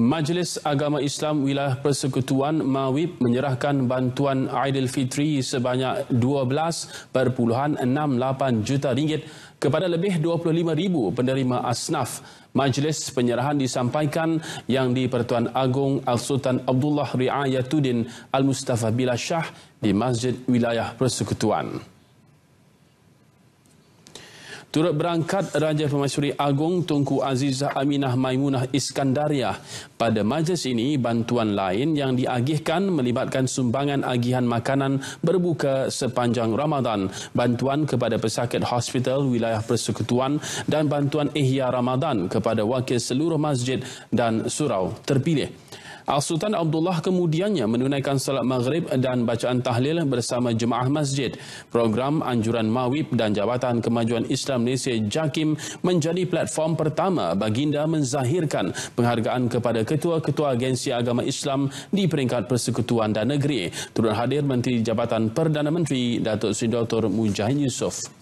Majlis Agama Islam Wilayah Persekutuan Mawib menyerahkan bantuan Aidilfitri sebanyak 12.68 juta ringgit kepada lebih 25,000 penerima asnaf. Majlis penyerahan disampaikan yang di Pertuan Agung Al-Sultan Abdullah Riayatuddin Al-Mustafa Bila Shah di Masjid Wilayah Persekutuan. Turut berangkat Raja Pemaisuri Agong Tunku Azizah Aminah Maimunah Iskandariah. Pada majlis ini, bantuan lain yang diagihkan melibatkan sumbangan agihan makanan berbuka sepanjang Ramadan, bantuan kepada pesakit hospital wilayah persekutuan dan bantuan ihya Ramadan kepada wakil seluruh masjid dan surau terpilih. Al-Sultan Abdullah kemudiannya menunaikan salat maghrib dan bacaan tahlil bersama jemaah masjid. Program Anjuran Mawib dan Jabatan Kemajuan Islam Malaysia JAKIM menjadi platform pertama baginda menzahirkan penghargaan kepada ketua-ketua agensi agama Islam di peringkat persekutuan dan negeri. Turut hadir Menteri Jabatan Perdana Menteri Datuk Seri Dr. Mujahid Yusof.